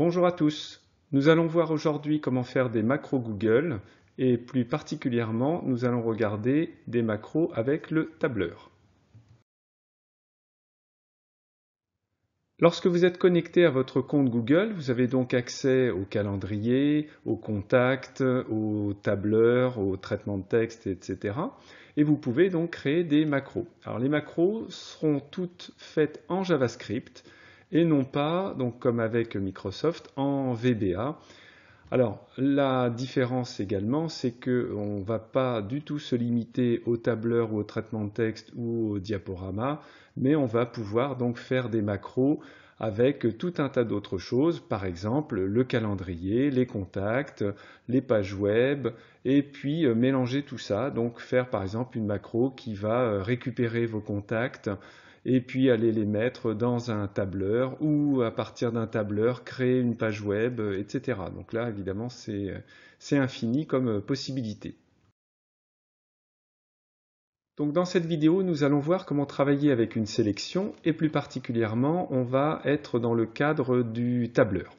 Bonjour à tous. Nous allons voir aujourd'hui comment faire des macros Google et plus particulièrement nous allons regarder des macros avec le tableur. Lorsque vous êtes connecté à votre compte Google, vous avez donc accès au calendrier, aux contacts, au tableur, au traitement de texte, etc. Et vous pouvez donc créer des macros. Alors les macros seront toutes faites en JavaScript et non pas, donc comme avec Microsoft, en VBA. Alors, la différence également, c'est qu'on ne va pas du tout se limiter au tableur ou au traitement de texte ou au diaporama, mais on va pouvoir donc faire des macros avec tout un tas d'autres choses, par exemple le calendrier, les contacts, les pages web, et puis euh, mélanger tout ça, donc faire par exemple une macro qui va euh, récupérer vos contacts, et puis aller les mettre dans un tableur ou à partir d'un tableur créer une page web, euh, etc. Donc là, évidemment, c'est euh, infini comme euh, possibilité. Donc dans cette vidéo, nous allons voir comment travailler avec une sélection et plus particulièrement, on va être dans le cadre du tableur.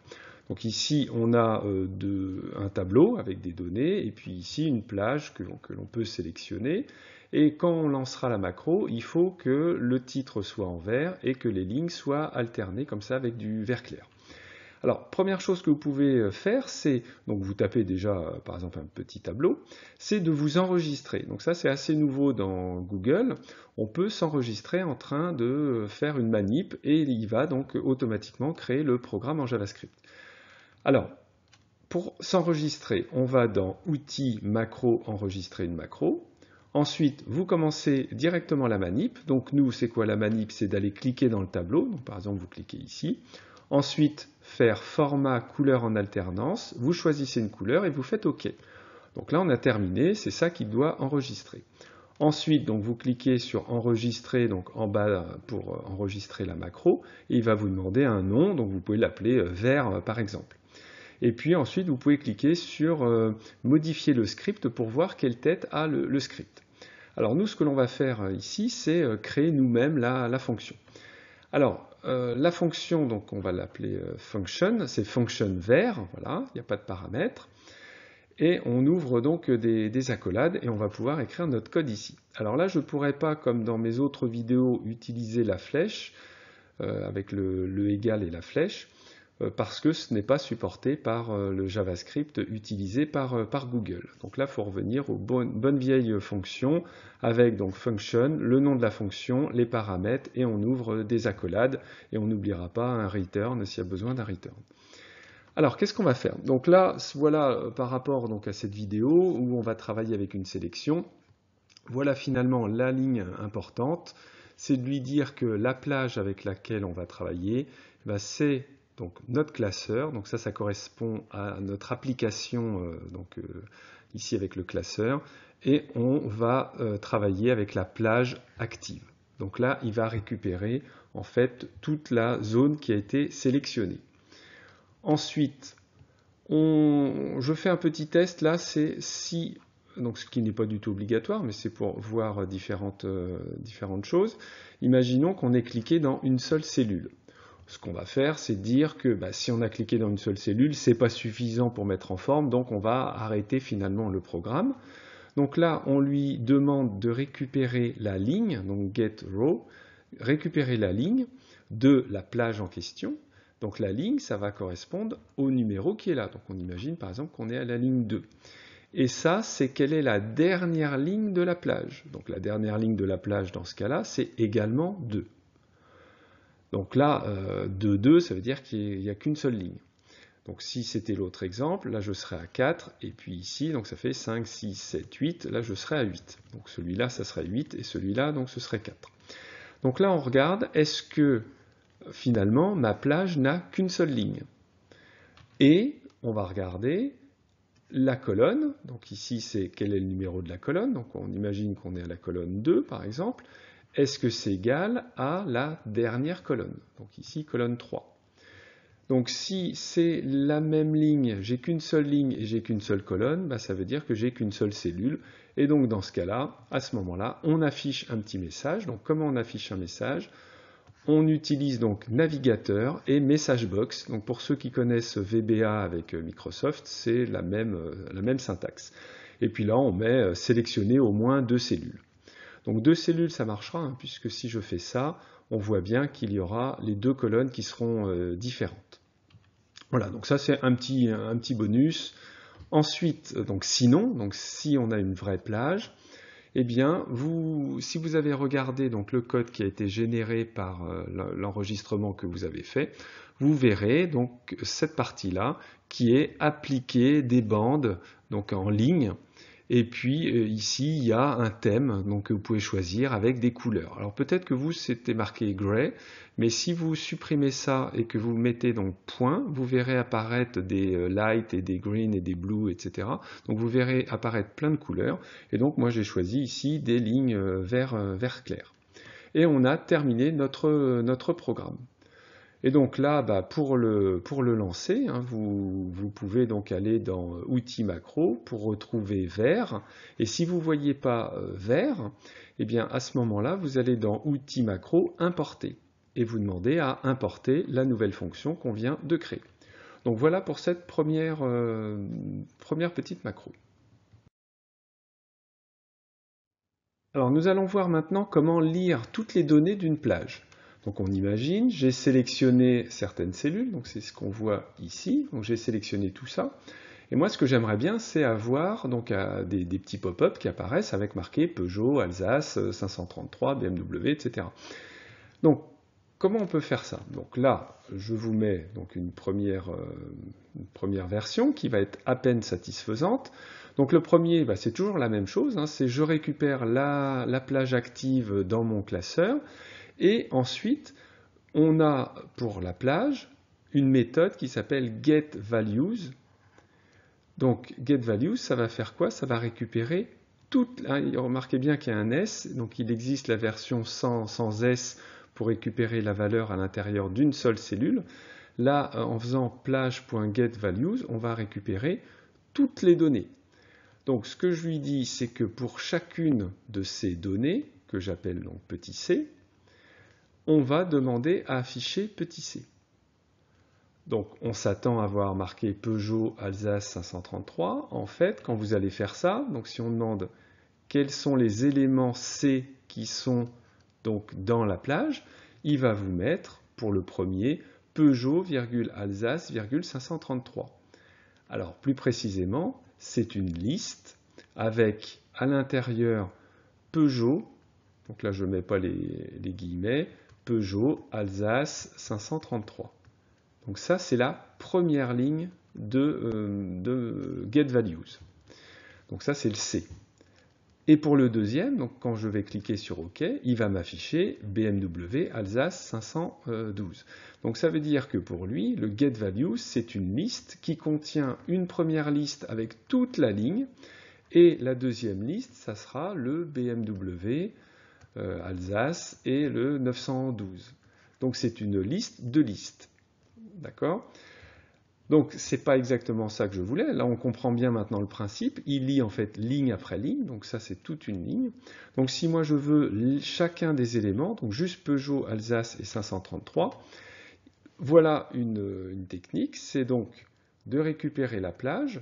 Donc ici, on a un tableau avec des données, et puis ici, une plage que l'on peut sélectionner. Et quand on lancera la macro, il faut que le titre soit en vert et que les lignes soient alternées comme ça avec du vert clair. Alors, première chose que vous pouvez euh, faire, c'est, donc vous tapez déjà, euh, par exemple, un petit tableau, c'est de vous enregistrer. Donc ça, c'est assez nouveau dans Google. On peut s'enregistrer en train de euh, faire une manip et il va donc automatiquement créer le programme en JavaScript. Alors, pour s'enregistrer, on va dans Outils, Macro, Enregistrer une macro. Ensuite, vous commencez directement la manip. Donc nous, c'est quoi la manip C'est d'aller cliquer dans le tableau. par exemple, vous cliquez ici. Ensuite, faire format couleur en alternance. Vous choisissez une couleur et vous faites OK. Donc là, on a terminé. C'est ça qui doit enregistrer. Ensuite, donc vous cliquez sur enregistrer donc en bas pour euh, enregistrer la macro et il va vous demander un nom. Donc vous pouvez l'appeler euh, vert euh, par exemple. Et puis ensuite, vous pouvez cliquer sur modifier le script pour voir quelle tête a le script. Alors nous, ce que l'on va faire euh, ici, c'est euh, créer nous-mêmes la, fonction. Alors, euh, la fonction, donc on va l'appeler function, c'est function vert, voilà, il n'y a pas de paramètres, Et on ouvre donc des, accolades et on va pouvoir écrire notre code ici. Alors là, je ne pourrais pas, comme dans mes autres vidéos, utiliser la flèche avec le égal et la flèche. Euh, parce que ce n'est pas supporté par euh, le JavaScript utilisé par, euh, Google. Donc là, il faut revenir aux bonnes, vieilles fonctions avec donc function, le nom de la fonction, les paramètres et on ouvre des accolades et on n'oubliera pas un return s'il y a besoin d'un return. Alors, qu'est-ce qu'on va faire Donc là, voilà par rapport donc, à cette vidéo où on va travailler avec une sélection. Voilà finalement la ligne importante, c'est de lui dire que la plage avec laquelle on va travailler, bah, c'est donc notre classeur, donc ça, ça correspond à notre application euh, donc, euh, ici avec le classeur, et on va euh, travailler avec la plage active. Donc là, il va récupérer en fait toute la zone qui a été sélectionnée. Ensuite, je fais un petit test là, c'est si, donc ce qui n'est pas du tout obligatoire, mais c'est pour voir différentes, différentes choses. Imaginons qu'on ait cliqué dans une seule cellule ce qu'on va faire, c'est dire que bah, si on a cliqué dans une seule cellule, ce n'est pas suffisant pour mettre en forme, donc on va arrêter finalement le programme. Donc là, on lui demande de récupérer la ligne, donc get row, récupérer la ligne de la plage en question. Donc la ligne, ça va correspondre au numéro qui est là. Donc on imagine par exemple qu'on est à la ligne 2. Et ça, c'est quelle est la dernière ligne de la plage. Donc la dernière ligne de la plage dans ce cas-là, c'est également 2. Donc là, 2-2, euh, ça veut dire qu'il n'y a, qu'une seule ligne. Donc si c'était l'autre exemple, là je serais à 4, et puis ici, donc ça fait 5, 6, 7, 8, là je serais à 8. Donc celui-là, ça serait 8, et celui-là, donc ce serait 4. Donc là, on regarde, est-ce que finalement ma plage n'a qu'une seule ligne Et on va regarder la colonne, donc ici c'est quel est le numéro de la colonne, donc on imagine qu'on est à la colonne 2 par exemple, est-ce que c'est égal à la dernière colonne Donc ici, colonne 3. Donc si c'est la même ligne, j'ai qu'une seule ligne et j'ai qu'une seule colonne, bah, ça veut dire que j'ai qu'une seule cellule. Et donc dans ce cas-là, à ce moment-là, on affiche un petit message. Donc comment on affiche un message on utilise donc navigateur et message box. Donc pour ceux qui connaissent VBA avec euh, Microsoft, c'est la même, euh, la même syntaxe. Et puis là, on met euh, sélectionner au moins deux cellules. Donc deux cellules, ça marchera, hein, puisque si je fais ça, on voit bien qu'il y aura les deux colonnes qui seront euh, différentes. Voilà, donc ça c'est un petit, bonus. Ensuite, euh, donc sinon, donc si on a une vraie plage, eh bien, vous, si vous avez regardé donc, le code qui a été généré par euh, l'enregistrement que vous avez fait, vous verrez donc cette partie-là qui est appliquée des bandes donc en ligne et puis euh, ici, il y a un thème que vous pouvez choisir avec des couleurs. Alors peut-être que vous, c'était marqué gray, mais si vous supprimez ça et que vous mettez donc point, vous verrez apparaître des euh, light et des green et des blue, etc. Donc vous verrez apparaître plein de couleurs. Et donc moi, j'ai choisi ici des lignes euh, vert, clair. Et on a terminé notre programme. Et donc là, bah, pour, le, lancer, hein, vous, pouvez donc aller dans euh, Outils macro pour retrouver Vert. Et si vous ne voyez pas euh, Vert, eh bien à ce moment-là, vous allez dans Outils macro Importer et vous demandez à importer la nouvelle fonction qu'on vient de créer. Donc voilà pour cette première, euh, première petite macro. Alors nous allons voir maintenant comment lire toutes les données d'une plage. Donc on imagine, j'ai sélectionné certaines cellules, donc c'est ce qu'on voit ici, donc j'ai sélectionné tout ça. Et moi ce que j'aimerais bien c'est avoir donc euh, des, petits pop-up qui apparaissent avec marqué Peugeot, Alsace, 533, BMW, etc. Donc comment on peut faire ça Donc là je vous mets donc une première, euh, première version qui va être à peine satisfaisante. Donc le premier, bah, c'est toujours la même chose, hein. c'est je récupère la, la plage active dans mon classeur, et ensuite, on a pour la plage une méthode qui s'appelle getValues. Donc getValues, ça va faire quoi Ça va récupérer toutes... Hein, remarquez bien qu'il y a un S, donc il existe la version sans, sans S pour récupérer la valeur à l'intérieur d'une seule cellule. Là, euh, en faisant plage.getValues, on va récupérer toutes les données. Donc ce que je lui dis, c'est que pour chacune de ces données, que j'appelle donc petit c, on va demander à afficher petit c. Donc on s'attend à avoir marqué Peugeot Alsace 533. En fait, quand vous allez faire ça, donc si on demande quels sont les éléments C qui sont donc dans la plage, il va vous mettre pour le premier Peugeot, Alsace, 533. Alors plus précisément, c'est une liste avec à l'intérieur Peugeot, donc là je ne mets pas les guillemets, Peugeot Alsace 533. Donc ça, c'est la première ligne euh, de, Get Values. Donc ça, c'est le C. Et pour le deuxième, donc quand je vais cliquer sur OK, il va m'afficher BMW Alsace 512. Donc ça veut dire que pour lui, le Get Values, c'est une liste qui contient une première liste avec toute la ligne, et la deuxième liste, ça sera le BMW euh, Alsace et le 912. Donc c'est une liste de listes. D'accord Donc c'est pas exactement ça que je voulais. Là on comprend bien maintenant le principe. Il lit en fait ligne après ligne. Donc ça c'est toute une ligne. Donc si moi je veux chacun des éléments, donc juste Peugeot, Alsace et 533, voilà une, euh, une technique. C'est donc de récupérer la plage,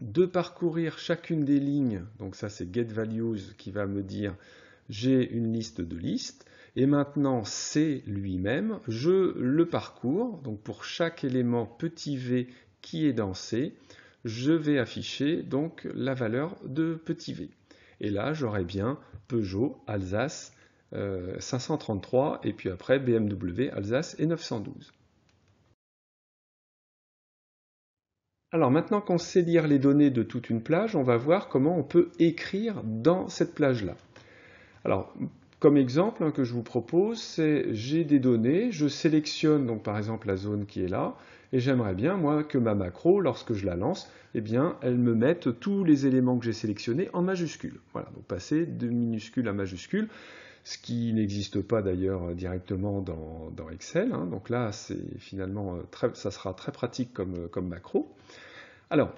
de parcourir chacune des lignes. Donc ça c'est GetValues qui va me dire j'ai une liste de listes, et maintenant C lui-même, je le parcours, donc pour chaque élément petit v qui est dans C, je vais afficher donc la valeur de petit v. Et là, j'aurai bien Peugeot, Alsace, 533, euh, et puis après BMW, Alsace et 912. Alors maintenant qu'on sait lire les données de toute une plage, on va voir comment on peut écrire dans cette plage-là. Alors, comme exemple hein, que je vous propose, c'est j'ai des données, je sélectionne donc par exemple la zone qui est là, et j'aimerais bien moi que ma macro, lorsque je la lance, eh bien, elle me mette tous les éléments que j'ai sélectionnés en majuscule. Voilà, donc passer de minuscule à majuscule, ce qui n'existe pas d'ailleurs directement dans, Excel. Hein. donc là, c'est finalement euh, très, ça sera très pratique comme, euh, comme macro. Alors,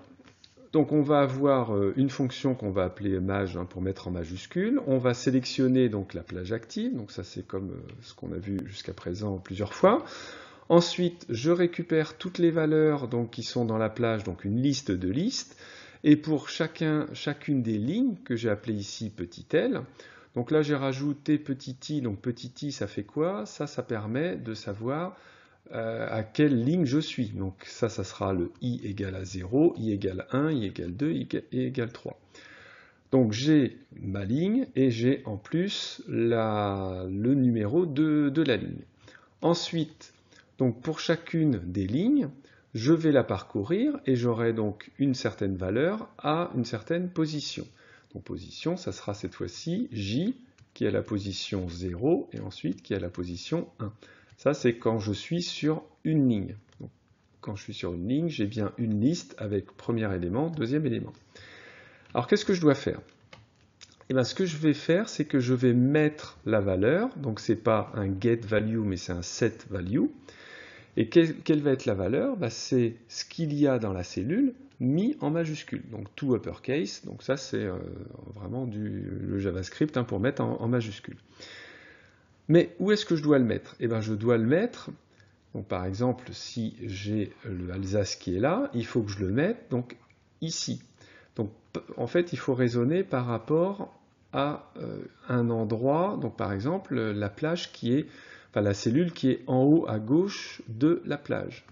donc on va avoir euh, une fonction qu'on va appeler maj hein, pour mettre en majuscule. On va sélectionner donc la plage active, donc ça c'est comme euh, ce qu'on a vu jusqu'à présent plusieurs fois. Ensuite, je récupère toutes les valeurs donc, qui sont dans la plage, donc une liste de listes. Et pour chacun, chacune des lignes que j'ai appelées ici petit l, donc là j'ai rajouté petit i, donc petit i ça fait quoi Ça, ça permet de savoir euh, à quelle ligne je suis. Donc ça, ça sera le i égale à 0, i égale 1, i égale 2, i égale 3. Donc j'ai ma ligne et j'ai en plus le numéro de, de, la ligne. Ensuite, donc pour chacune des lignes, je vais la parcourir et j'aurai donc une certaine valeur à une certaine position. Donc position, ça sera cette fois-ci j qui est à la position 0 et ensuite qui est à la position 1. Ça, c'est quand je suis sur une ligne. quand je suis sur une ligne, j'ai bien une liste avec premier élément, deuxième élément. Alors, qu'est-ce que je dois faire eh ce que je vais faire, c'est que je vais mettre la valeur, donc ce n'est pas un get value, mais c'est un set value. Et quelle, va être la valeur bah, C'est ce qu'il y a dans la cellule mis en majuscule, donc tout uppercase, donc ça c'est euh, vraiment du, le JavaScript hein, pour mettre en majuscule. Mais où est-ce que je dois le mettre Eh bien, je dois le mettre. par exemple, si j'ai le Alsace qui est là, il faut que je le mette donc ici. Donc, en fait, il faut raisonner par rapport à euh, un endroit. Donc, par exemple, la plage qui est, enfin, la cellule qui est en haut à gauche de la plage.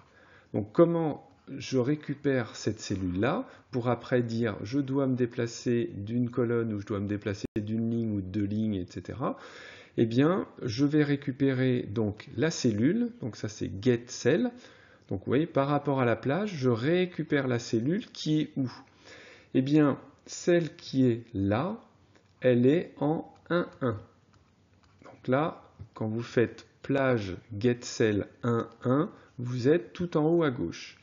Donc, comment je récupère cette cellule-là pour après dire je dois me déplacer d'une colonne ou je dois me déplacer d'une ligne ou de deux lignes, etc eh bien, je vais récupérer donc la cellule, donc ça c'est get cell. Donc vous voyez, par rapport à la plage, je récupère la cellule qui est où Eh bien, celle qui est là, elle est en 1,1. Donc là, quand vous faites plage get cell 1 vous êtes tout en haut à gauche.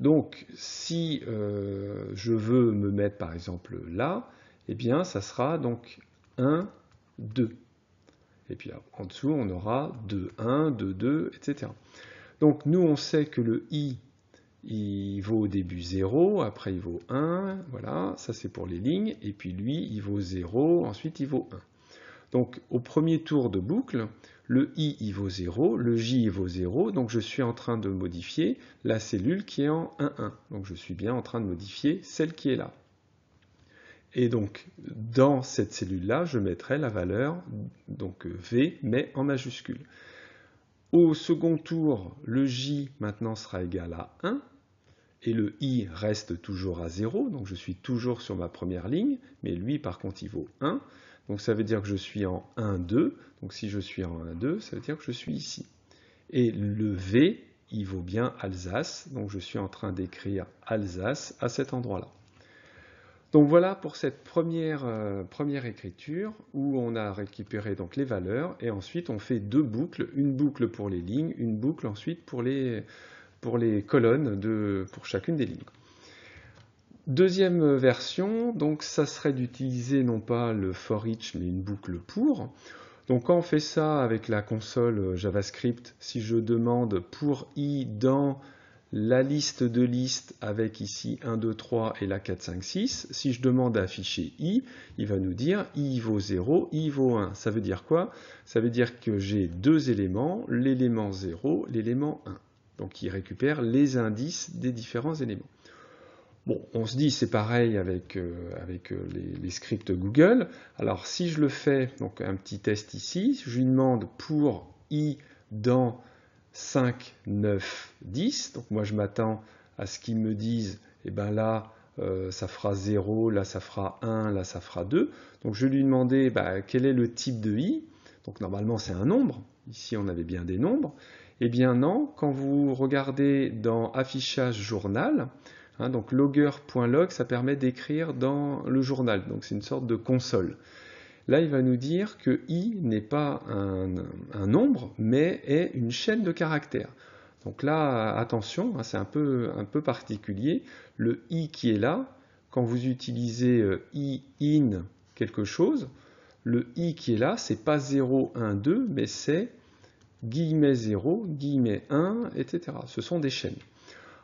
Donc, si euh, je veux me mettre par exemple là, eh bien, ça sera donc 1, 2. Et puis en dessous, on aura 2, 1, 2, 2, etc. Donc nous, on sait que le i, il vaut au début 0, après il vaut 1, voilà, ça c'est pour les lignes, et puis lui, il vaut 0, ensuite il vaut 1. Donc au premier tour de boucle, le i, il vaut 0, le j, il vaut 0, donc je suis en train de modifier la cellule qui est en 1, 1. Donc je suis bien en train de modifier celle qui est là. Et donc, dans cette cellule-là, je mettrai la valeur, donc euh, V, mais en majuscule. Au second tour, le J maintenant sera égal à 1, et le I reste toujours à 0, donc je suis toujours sur ma première ligne, mais lui par contre il vaut 1, donc ça veut dire que je suis en 1, 2, donc si je suis en 1, 2, ça veut dire que je suis ici. Et le V, il vaut bien Alsace, donc je suis en train d'écrire Alsace à cet endroit-là. Donc voilà pour cette première, euh, première, écriture où on a récupéré donc les valeurs et ensuite on fait deux boucles, une boucle pour les lignes, une boucle ensuite pour les, pour les colonnes pour chacune des lignes. Deuxième version, donc ça serait d'utiliser non pas le for each mais une boucle pour. Donc quand on fait ça avec la console euh, JavaScript, si je demande pour i dans la liste de listes avec ici 1, 2, 3 et la 4, 5, 6. Si je demande à afficher i, il va nous dire i vaut 0, i vaut 1. Ça veut dire quoi Ça veut dire que j'ai deux éléments, l'élément 0, l'élément 1. Donc il récupère les indices des différents éléments. Bon, on se dit c'est pareil avec, euh, avec euh, les, scripts Google. Alors si je le fais, donc un petit test ici, je lui demande pour i dans 5, 9, 10. Donc moi je m'attends à ce qu'ils me disent, et eh ben euh, là, ça fera 0, là ça fera 1, là ça fera 2. Donc je lui demandais bah, quel est le type de i. Donc normalement c'est un nombre, ici on avait bien des nombres. Eh bien non, quand vous regardez dans affichage journal, hein, donc logger.log, ça permet d'écrire dans le journal, donc c'est une sorte de console. Là, il va nous dire que i n'est pas un, nombre, mais est une chaîne de caractères. Donc là, attention, hein, c'est un peu, un peu particulier. Le i qui est là, quand vous utilisez euh, i in quelque chose, le i qui est là, c'est pas 0, 1, 2, mais c'est guillemets 0, guillemets 1, etc. Ce sont des chaînes.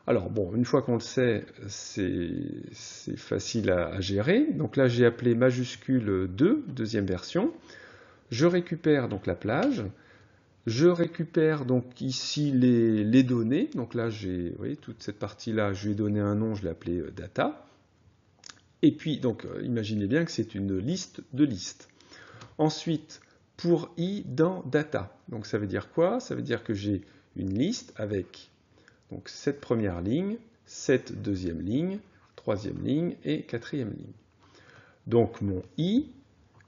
Alors bon, une fois qu'on le sait, c'est facile à, gérer. Donc là, j'ai appelé majuscule 2, deuxième version. Je récupère donc la plage. Je récupère donc ici les, les données. Donc là, j'ai, vous voyez, toute cette partie-là, je lui ai donné un nom, je l'ai appelé euh, data. Et puis, donc, euh, imaginez bien que c'est une liste de listes. Ensuite, pour i dans data. Donc ça veut dire quoi Ça veut dire que j'ai une liste avec donc cette première ligne, cette deuxième ligne, troisième ligne et quatrième ligne. Donc mon i,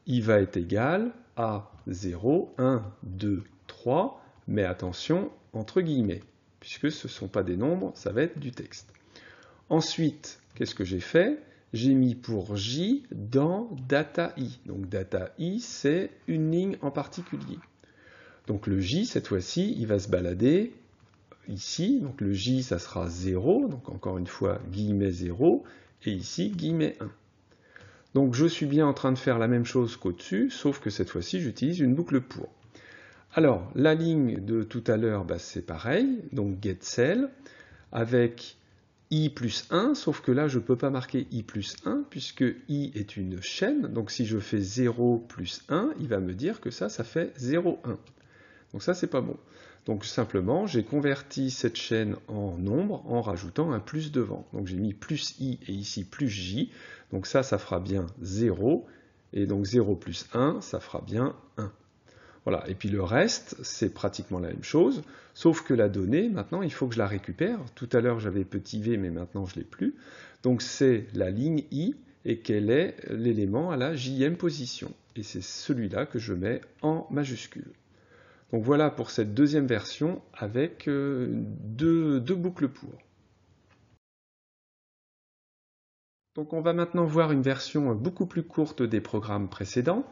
il va être égal à 0, 1, 2, 3, mais attention, entre guillemets, puisque ce ne sont pas des nombres, ça va être du texte. Ensuite, qu'est-ce que j'ai fait J'ai mis pour j dans data i. Donc data i, c'est une ligne en particulier. Donc le j, cette fois-ci, il va se balader ici, donc le J ça sera 0, donc encore une fois guillemets 0, et ici guillemets 1. Donc je suis bien en train de faire la même chose qu'au-dessus, sauf que cette fois-ci j'utilise une boucle pour. Alors la ligne de tout à l'heure, bah, c'est pareil, donc get cell, avec i plus 1, sauf que là je ne peux pas marquer i plus 1, puisque i est une chaîne, donc si je fais 0 plus 1, il va me dire que ça, ça fait 0,1. Donc ça c'est pas bon. Donc simplement, j'ai converti cette chaîne en nombre en rajoutant un plus devant. Donc j'ai mis plus i et ici plus j. Donc ça, ça fera bien 0. Et donc 0 plus 1, ça fera bien 1. Voilà. Et puis le reste, c'est pratiquement la même chose, sauf que la donnée, maintenant, il faut que je la récupère. Tout à l'heure, j'avais petit v, mais maintenant, je ne l'ai plus. Donc c'est la ligne i et quel est l'élément à la jm position. Et c'est celui-là que je mets en majuscule. Donc voilà pour cette deuxième version avec euh, deux, boucles pour. Donc on va maintenant voir une version beaucoup plus courte des programmes précédents.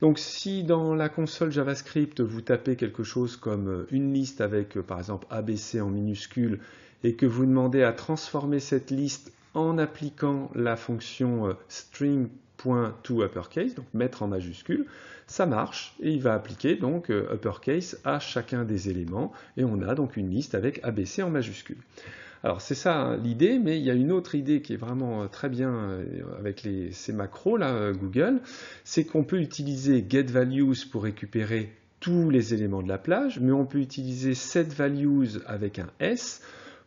Donc si dans la console JavaScript vous tapez quelque chose comme euh, une liste avec euh, par exemple ABC en minuscule et que vous demandez à transformer cette liste en appliquant la fonction string to uppercase, donc mettre en majuscule, ça marche et il va appliquer donc euh, uppercase à chacun des éléments et on a donc une liste avec ABC en majuscule. Alors c'est ça hein, l'idée, mais il y a une autre idée qui est vraiment euh, très bien euh, avec les, ces macros là Google, c'est qu'on peut utiliser getValues pour récupérer tous les éléments de la plage, mais on peut utiliser setValues avec un S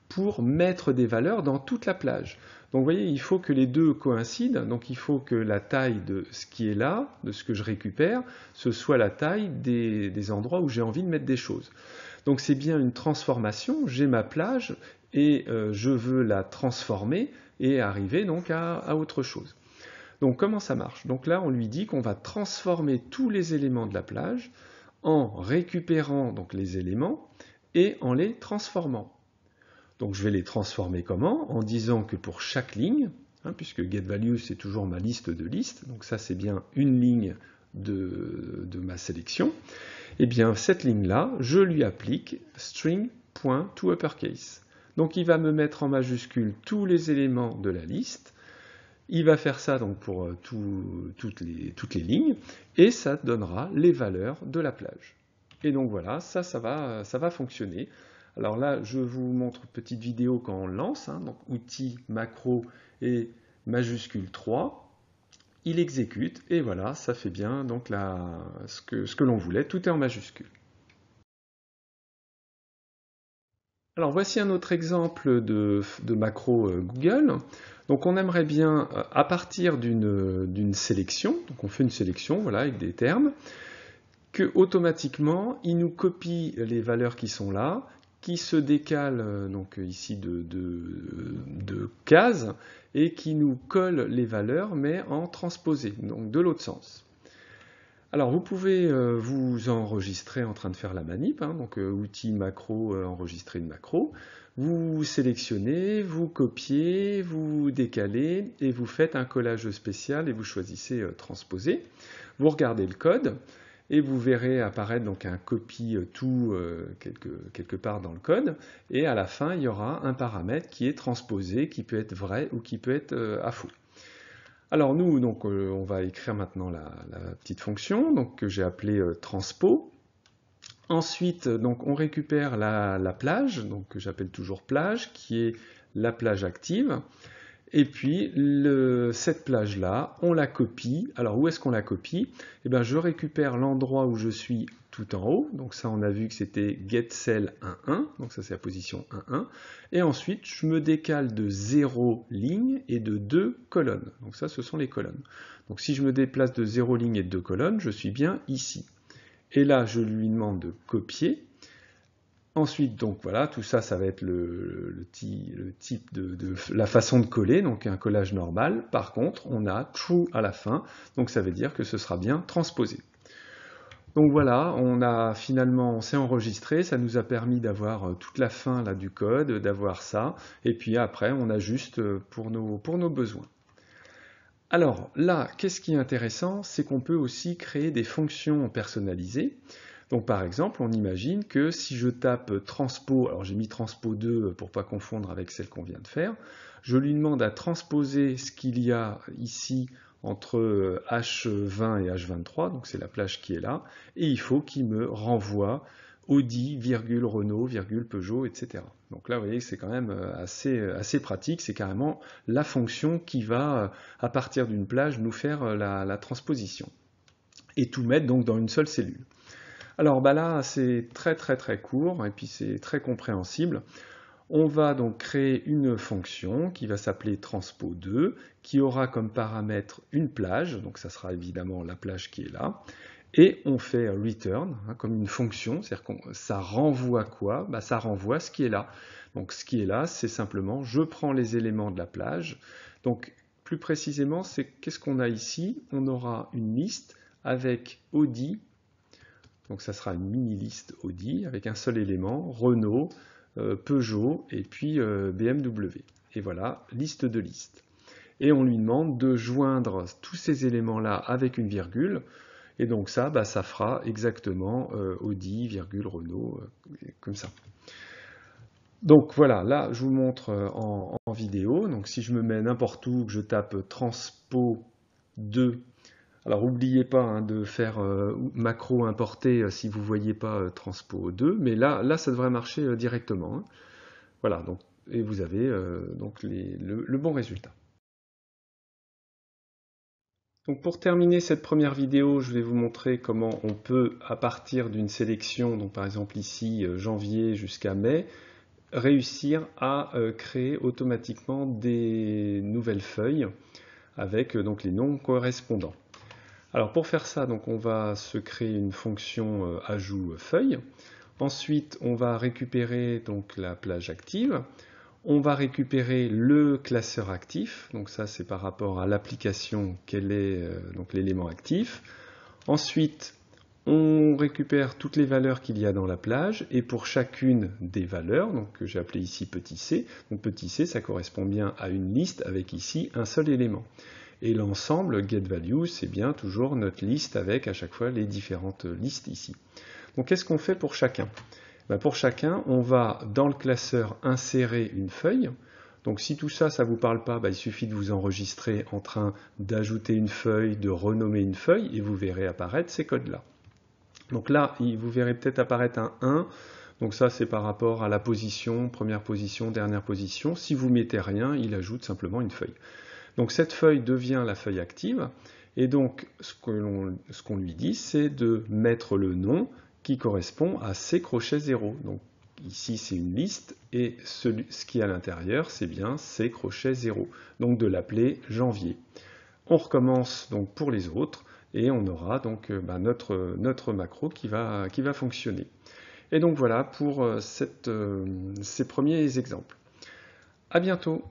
pour mettre des valeurs dans toute la plage. Donc vous voyez, il faut que les deux coïncident, donc il faut que la taille de ce qui est là, de ce que je récupère, ce soit la taille des, endroits où j'ai envie de mettre des choses. Donc c'est bien une transformation, j'ai ma plage et euh, je veux la transformer et arriver donc à, à autre chose. Donc comment ça marche Donc là on lui dit qu'on va transformer tous les éléments de la plage en récupérant donc les éléments et en les transformant. Donc je vais les transformer comment En disant que pour chaque ligne, hein, puisque getValue c'est toujours ma liste de listes, donc ça c'est bien une ligne de, ma sélection, et eh bien cette ligne-là, je lui applique string.toUpperCase. Donc il va me mettre en majuscule tous les éléments de la liste, il va faire ça donc pour euh, toutes, les, toutes les lignes, et ça donnera les valeurs de la plage. Et donc voilà, ça, ça va, ça va fonctionner. Alors là, je vous montre une petite vidéo quand on lance, hein. donc outil macro et majuscule 3. Il exécute et voilà, ça fait bien donc ce que, l'on voulait, tout est en majuscule. Alors voici un autre exemple de, macro euh, Google. Donc on aimerait bien, euh, à partir d'une sélection, donc on fait une sélection voilà, avec des termes, que automatiquement il nous copie les valeurs qui sont là, qui se décale euh, donc euh, ici de, de, cases et qui nous colle les valeurs mais en transposé, donc de l'autre sens. Alors vous pouvez euh, vous enregistrer en train de faire la manip, hein, donc outil macro, enregistrer une macro. Vous sélectionnez, vous copiez, vous décalez et vous faites un collage spécial et vous choisissez transposer. Vous regardez le code et vous verrez apparaître donc un copy euh, tout euh, quelque, quelque part dans le code, et à la fin, il y aura un paramètre qui est transposé, qui peut être vrai ou qui peut être euh, à faux. Alors nous, donc, on va écrire maintenant la, petite fonction donc, que j'ai appelée transpo. Ensuite, donc, on récupère la, la plage, donc, que j'appelle toujours plage, qui est la plage active. Et puis, cette plage-là, on la copie. Alors, où est-ce qu'on la copie Eh bien, je récupère l'endroit où je suis tout en haut. Donc ça, on a vu que c'était getcell 1.1. Donc ça, c'est la position 1.1. Et ensuite, je me décale de 0 lignes et de 2 colonnes. Donc ça, ce sont les colonnes. Donc si je me déplace de 0 lignes et de 2 colonnes, je suis bien ici. Et là, je lui demande de copier. Ensuite, donc voilà, tout ça, ça va être le, type de, la façon de coller, donc un collage normal. Par contre, on a true à la fin, donc ça veut dire que ce sera bien transposé. Donc voilà, on a finalement, on s'est enregistré, ça nous a permis d'avoir euh, toute la fin là du code, d'avoir ça, et puis après, on ajuste euh, pour nos besoins. Alors là, qu'est-ce qui est intéressant, c'est qu'on peut aussi créer des fonctions personnalisées. Donc par exemple, on imagine que si je tape transpo, alors j'ai mis transpo 2 pour pas confondre avec celle qu'on vient de faire, je lui demande à transposer ce qu'il y a ici entre H20 euh, et H23, donc c'est la plage qui est là, et il faut qu'il me renvoie Audi, virgule Renault, virgule Peugeot, etc. Donc là, vous voyez, que c'est quand même euh, assez, euh, assez pratique. C'est carrément la fonction qui va, à partir d'une plage, nous faire la, la transposition. Et tout mettre donc dans une seule cellule. Alors bah là, c'est très très très court et puis c'est très compréhensible. On va donc créer une fonction qui va s'appeler transpo2, qui aura comme paramètre une plage, donc ça sera évidemment la plage qui est là, et on fait return hein, comme une fonction, c'est-à-dire que ça renvoie quoi bah, Ça renvoie ce qui est là. Donc ce qui est là, c'est simplement je prends les éléments de la plage. Donc plus précisément, c'est qu'est-ce qu'on a ici On aura une liste avec Audi donc ça sera une mini-liste Audi avec un seul élément, Renault, euh, Peugeot et puis euh, BMW. Et voilà, liste de listes. Et on lui demande de joindre tous ces éléments-là avec une virgule. Et donc ça, bah, ça fera exactement euh, Audi, virgule, Renault, comme ça. Donc voilà, là je vous montre en, en vidéo. Donc si je me mets n'importe où, que je tape transpo 2 alors n'oubliez pas hein, de faire euh, macro importer euh, si vous ne voyez pas euh, transpo 2, mais là, là ça devrait marcher directement. Hein. Voilà, donc, et vous avez donc le, le, bon résultat. Donc pour terminer cette première vidéo, je vais vous montrer comment on peut, à partir d'une sélection, donc par exemple ici janvier jusqu'à mai, réussir à créer automatiquement des nouvelles feuilles avec donc les noms correspondants. Alors pour faire ça, donc on va se créer une fonction euh, ajout euh, feuille. Ensuite, on va récupérer donc la plage active. On va récupérer le classeur actif. Donc ça, c'est par rapport à l'application quel est euh, donc l'élément actif. Ensuite, on récupère toutes les valeurs qu'il y a dans la plage et pour chacune des valeurs, donc que j'ai appelé ici petit c, donc petit c ça correspond bien à une liste avec ici un seul élément. Et l'ensemble getValue, c'est bien toujours notre liste avec à chaque fois les différentes listes ici. Donc qu'est-ce qu'on fait pour chacun ben, Pour chacun, on va dans le classeur insérer une feuille. Donc si tout ça, ça ne vous parle pas, ben, il suffit de vous enregistrer en train d'ajouter une feuille, de renommer une feuille, et vous verrez apparaître ces codes-là. Donc là, vous verrez peut-être apparaître un 1, donc ça, c'est par rapport à la position, première position, dernière position. Si vous mettez rien, il ajoute simplement une feuille. Donc cette feuille devient la feuille active, et donc ce qu'on lui dit, c'est de mettre le nom qui correspond à ces crochets 0 Donc ici c'est une liste, et ce, qui est à l'intérieur, c'est bien ces crochets 0, Donc de l'appeler janvier. On recommence donc pour les autres, et on aura donc euh, bah, notre, notre, macro qui va, qui va fonctionner. Et donc voilà pour euh, euh, ces premiers exemples. À bientôt